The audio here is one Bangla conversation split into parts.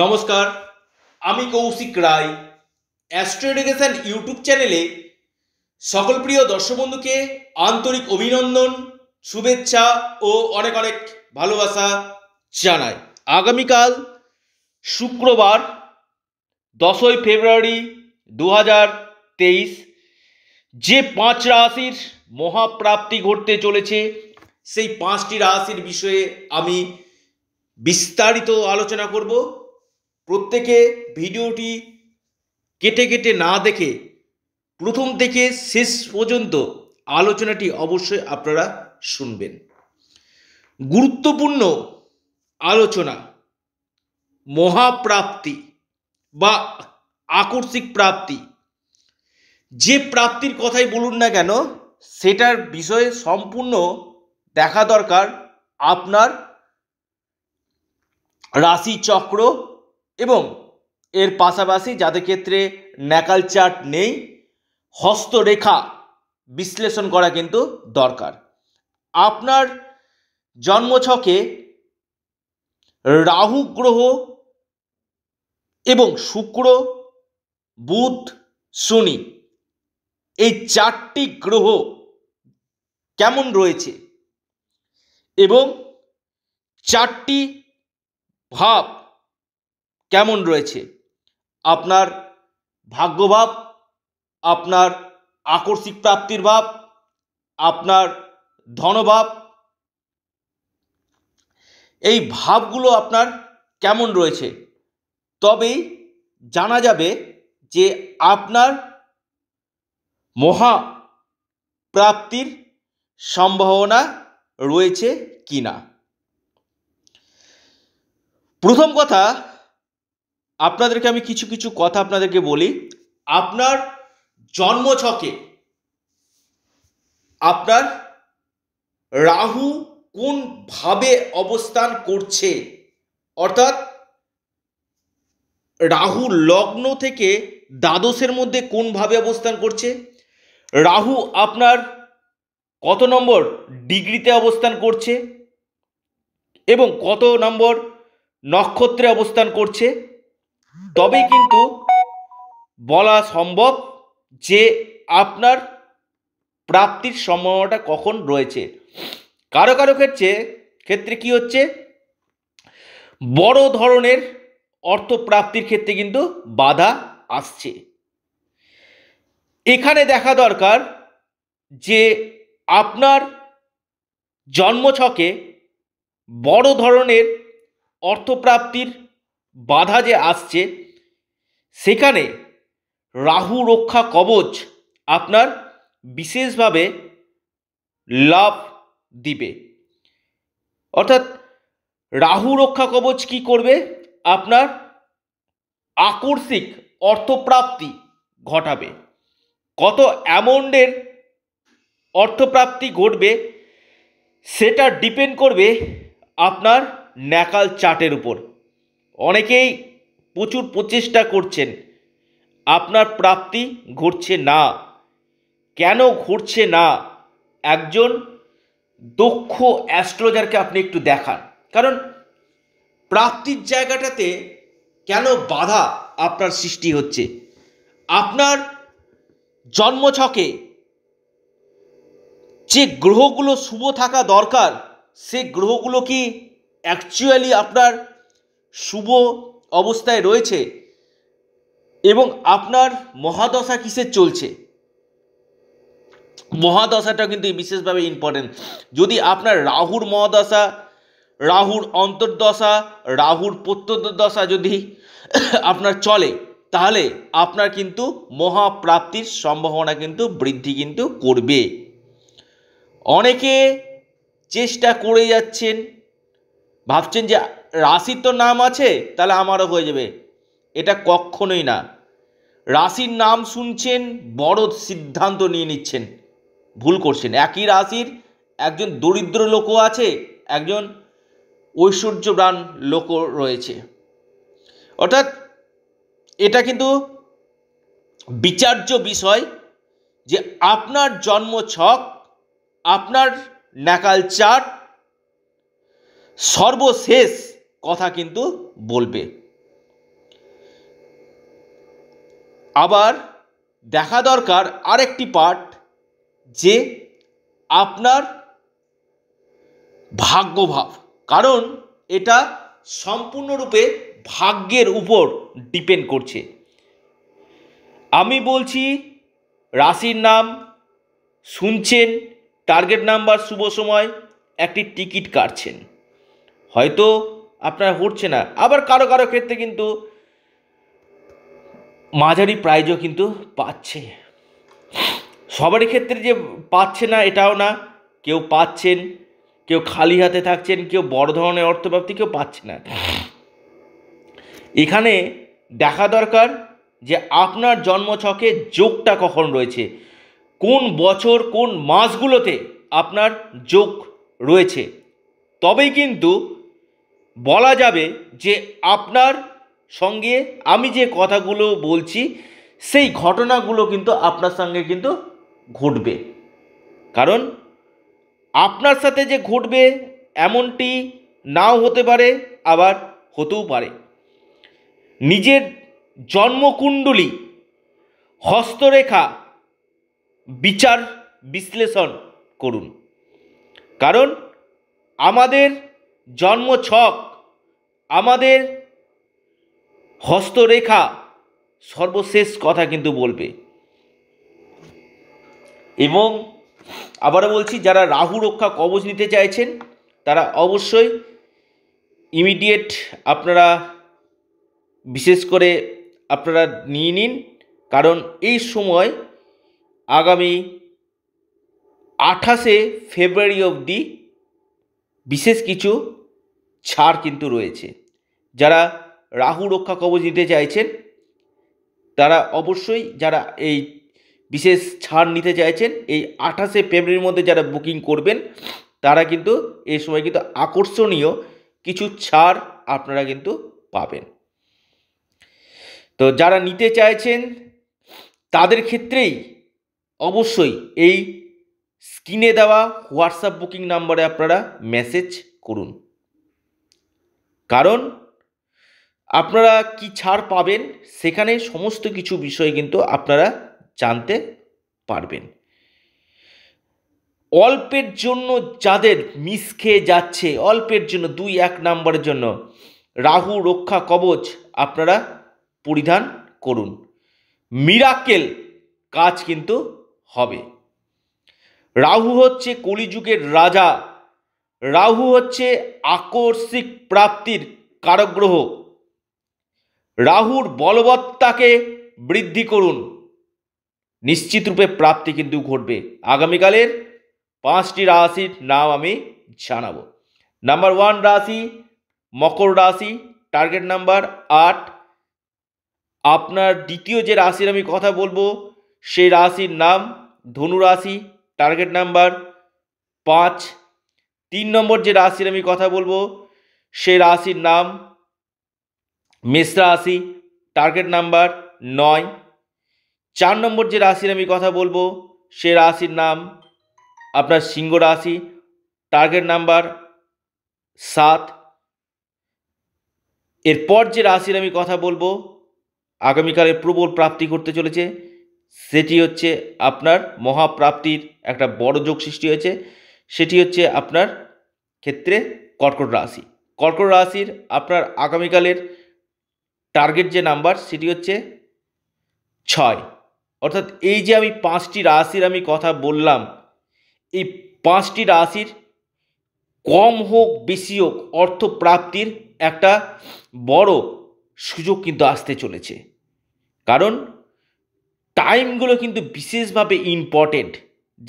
নমস্কার আমি কৌশিক রায় অ্যাস্ট্রো অ্যাস্ট্রোডিগেশন ইউটিউব চ্যানেলে সকল প্রিয় দর্শক বন্ধুকে আন্তরিক অভিনন্দন শুভেচ্ছা ও অনেক অনেক ভালোবাসা জানাই আগামীকাল শুক্রবার দশই ফেব্রুয়ারি দু তেইশ যে পাঁচ রাশির মহাপ্রাপ্তি ঘটতে চলেছে সেই পাঁচটি রাশির বিষয়ে আমি বিস্তারিত আলোচনা করব প্রত্যেকে ভিডিওটি কেটে কেটে না দেখে প্রথম থেকে শেষ পর্যন্ত আলোচনাটি অবশ্যই আপনারা শুনবেন গুরুত্বপূর্ণ আলোচনা মহাপ্রাপ্তি বা আকস্মিক প্রাপ্তি যে প্রাপ্তির কথাই বলুন না কেন সেটার বিষয়ে সম্পূর্ণ দেখা দরকার আপনার রাশি চক্র এবং এর পাশাপাশি যাদের ক্ষেত্রে ন্যাকাল চার্ট নেই হস্তরেখা বিশ্লেষণ করা কিন্তু দরকার আপনার জন্মছকে রাহু গ্রহ এবং শুক্র বুধ শনি এই চারটি গ্রহ কেমন রয়েছে এবং চারটি ভাব কেমন রয়েছে আপনার ভাগ্যভাব আপনার আকস্মিক প্রাপ্তির ভাব আপনার ধনভাব এই ভাবগুলো আপনার কেমন রয়েছে তবেই জানা যাবে যে আপনার মহা প্রাপ্তির সম্ভাবনা রয়েছে কি না প্রথম কথা আপনাদেরকে আমি কিছু কিছু কথা আপনাদেরকে বলি আপনার জন্মছকে আপনার রাহু কোনভাবে অবস্থান করছে অর্থাৎ রাহু লগ্ন থেকে দ্বাদশের মধ্যে কোনভাবে অবস্থান করছে রাহু আপনার কত নম্বর ডিগ্রিতে অবস্থান করছে এবং কত নম্বর নক্ষত্রে অবস্থান করছে তবেই কিন্তু বলা সম্ভব যে আপনার প্রাপ্তির সম্ভাবনাটা কখন রয়েছে কারো কারো ক্ষেত্রে ক্ষেত্রে কি হচ্ছে বড় ধরনের অর্থ প্রাপ্তির ক্ষেত্রে কিন্তু বাধা আসছে এখানে দেখা দরকার যে আপনার জন্মছকে বড় ধরনের অর্থপ্রাপ্তির বাধা যে আসছে সেখানে রাহু রক্ষা কবচ আপনার বিশেষভাবে লাভ দিবে অর্থাৎ রাহু রক্ষা কবচ কি করবে আপনার আকর্ষিক অর্থপ্রাপ্তি ঘটাবে কত অ্যামাউন্টের অর্থপ্রাপ্তি ঘটবে সেটা ডিপেন্ড করবে আপনার ন্যাকাল চার্টের উপর অনেকেই প্রচুর প্রচেষ্টা করছেন আপনার প্রাপ্তি ঘটছে না কেন ঘটছে না একজন দক্ষ অ্যাস্ট্রোলজারকে আপনি একটু দেখান কারণ প্রাপ্তির জায়গাটাতে কেন বাধা আপনার সৃষ্টি হচ্ছে আপনার জন্মছকে যে গ্রহগুলো শুভ থাকা দরকার সে গ্রহগুলো কি অ্যাকচুয়ালি আপনার শুভ অবস্থায় রয়েছে এবং আপনার মহাদশা কিসের চলছে মহাদশাটা কিন্তু বিশেষভাবে ইম্পর্টেন্ট যদি আপনার রাহুর মহাদশা রাহুর অন্তর্দশা রাহুর প্রত্যন্তদশা যদি আপনার চলে তাহলে আপনার কিন্তু মহাপ্রাপ্তির সম্ভাবনা কিন্তু বৃদ্ধি কিন্তু করবে অনেকে চেষ্টা করে যাচ্ছেন ভাবছেন যে রাশির তো নাম আছে তাহলে আমারও হয়ে যাবে এটা কখনোই না রাশির নাম শুনছেন বড় সিদ্ধান্ত নিয়ে নিচ্ছেন ভুল করছেন একই রাশির একজন দরিদ্র লোকও আছে একজন ঐশ্বর্যবান লোকও রয়েছে অর্থাৎ এটা কিন্তু বিচার্য বিষয় যে আপনার জন্ম ছক আপনার ন্যাকাল চার সর্বশেষ কথা কিন্তু বলবে আবার দেখা দরকার আরেকটি পার্ট যে আপনার ভাগ্যভাব কারণ এটা সম্পূর্ণরূপে ভাগ্যের উপর ডিপেন্ড করছে আমি বলছি রাশির নাম শুনছেন টার্গেট নাম্বার শুভ সময় একটি টিকিট কাটছেন হয়তো আপনার হচ্ছে না আবার কারো কারো ক্ষেত্রে কিন্তু মাঝারি প্রাইজও কিন্তু পাচ্ছে সবারই ক্ষেত্রে যে পাচ্ছে না এটাও না কেউ পাচ্ছেন কেউ খালি হাতে থাকছেন কেউ বড় ধরনের অর্থপ্রাপ্তি কেউ পাচ্ছে না এখানে দেখা দরকার যে আপনার জন্মছকে যোগটা কখন রয়েছে কোন বছর কোন মাসগুলোতে আপনার যোগ রয়েছে তবেই কিন্তু বলা যাবে যে আপনার সঙ্গে আমি যে কথাগুলো বলছি সেই ঘটনাগুলো কিন্তু আপনার সঙ্গে কিন্তু ঘটবে কারণ আপনার সাথে যে ঘটবে এমনটি নাও হতে পারে আবার হতেও পারে নিজের জন্মকুণ্ডলী হস্তরেখা বিচার বিশ্লেষণ করুন কারণ আমাদের জন্ম ছক আমাদের হস্তরেখা সর্বশেষ কথা কিন্তু বলবে এবং আবারও বলছি যারা রাহু রক্ষা কবচ নিতে চাইছেন তারা অবশ্যই ইমিডিয়েট আপনারা বিশেষ করে আপনারা নিয়ে নিন কারণ এই সময় আগামী আঠাশে ফেব্রুয়ারি অবধি বিশেষ কিছু ছাড় কিন্তু রয়েছে যারা রাহু রক্ষা কবচ নিতে চাইছেন তারা অবশ্যই যারা এই বিশেষ ছাড় নিতে চাইছেন এই আঠাশে ফেব্রুয়ারির মধ্যে যারা বুকিং করবেন তারা কিন্তু এই সময় কিন্তু আকর্ষণীয় কিছু ছাড় আপনারা কিন্তু পাবেন তো যারা নিতে চাইছেন তাদের ক্ষেত্রেই অবশ্যই এই স্ক্রিনে দেওয়া হোয়াটসঅ্যাপ বুকিং নাম্বারে আপনারা মেসেজ করুন কারণ আপনারা কি ছাড় পাবেন সেখানে সমস্ত কিছু বিষয় কিন্তু আপনারা জানতে পারবেন অল্পের জন্য যাদের মিস খেয়ে যাচ্ছে অল্পের জন্য দুই এক নাম্বারের জন্য রাহু রক্ষা কবচ আপনারা পরিধান করুন মিরাকেল কাজ কিন্তু হবে রাহু হচ্ছে কলিযুগের রাজা রাহু হচ্ছে আকস্মিক প্রাপ্তির কারগ্রহ রাহুর বলবত্তাকে বৃদ্ধি করুন নিশ্চিত রূপে প্রাপ্তি কিন্তু ঘটবে আগামীকালের পাঁচটি রাশির নাম আমি জানাবো নাম্বার ওয়ান রাশি মকর রাশি টার্গেট নাম্বার আট আপনার দ্বিতীয় যে রাশির আমি কথা বলবো সেই রাশির নাম ধনু রাশি টার্গেট নাম্বার পাঁচ তিন নম্বর যে রাশির আমি কথা বলবো সে রাশির নাম মেষ রাশি টার্গেট নাম্বার নয় চার নম্বর যে রাশির আমি কথা বলবো সে রাশির নাম আপনার সিংহ রাশি টার্গেট নাম্বার সাত এরপর যে রাশির আমি কথা বলবো আগামীকালে প্রবল প্রাপ্তি করতে চলেছে সেটি হচ্ছে আপনার মহাপ্রাপ্তির একটা বড় যোগ সৃষ্টি হয়েছে সেটি হচ্ছে আপনার ক্ষেত্রে কর্কট রাশি কর্কট রাশির আপনার আগামীকালের টার্গেট যে নাম্বার সেটি হচ্ছে ছয় অর্থাৎ এই যে আমি পাঁচটি রাশির আমি কথা বললাম এই পাঁচটি রাশির কম হোক বেশি হোক অর্থ প্রাপ্তির একটা বড় সুযোগ কিন্তু আসতে চলেছে কারণ টাইমগুলো কিন্তু বিশেষভাবে ইম্পর্টেন্ট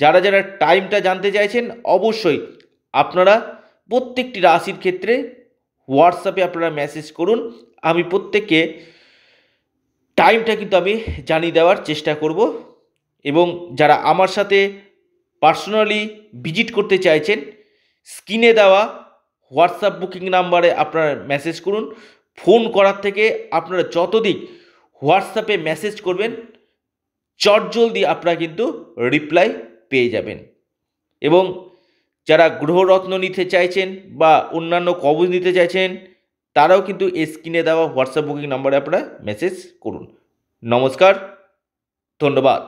যারা যারা টাইমটা জানতে চাইছেন অবশ্যই আপনারা প্রত্যেকটি রাশির ক্ষেত্রে হোয়াটসঅ্যাপে আপনারা মেসেজ করুন আমি প্রত্যেককে টাইমটা কিন্তু আমি জানিয়ে দেওয়ার চেষ্টা করব এবং যারা আমার সাথে পার্সোনালি ভিজিট করতে চাইছেন স্ক্রিনে দেওয়া হোয়াটসঅ্যাপ বুকিং নাম্বারে আপনারা মেসেজ করুন ফোন করার থেকে আপনারা যতদিক হোয়াটসঅ্যাপে মেসেজ করবেন চটজলদি আপনারা কিন্তু রিপ্লাই পেয়ে যাবেন এবং যারা গ্রহরত্ন নিতে চাইছেন বা অন্যান্য কবজ নিতে চাইছেন তারাও কিন্তু স্ক্রিনে দেওয়া হোয়াটসঅ্যাপ বুকিং নম্বরে আপনারা মেসেজ করুন নমস্কার ধন্যবাদ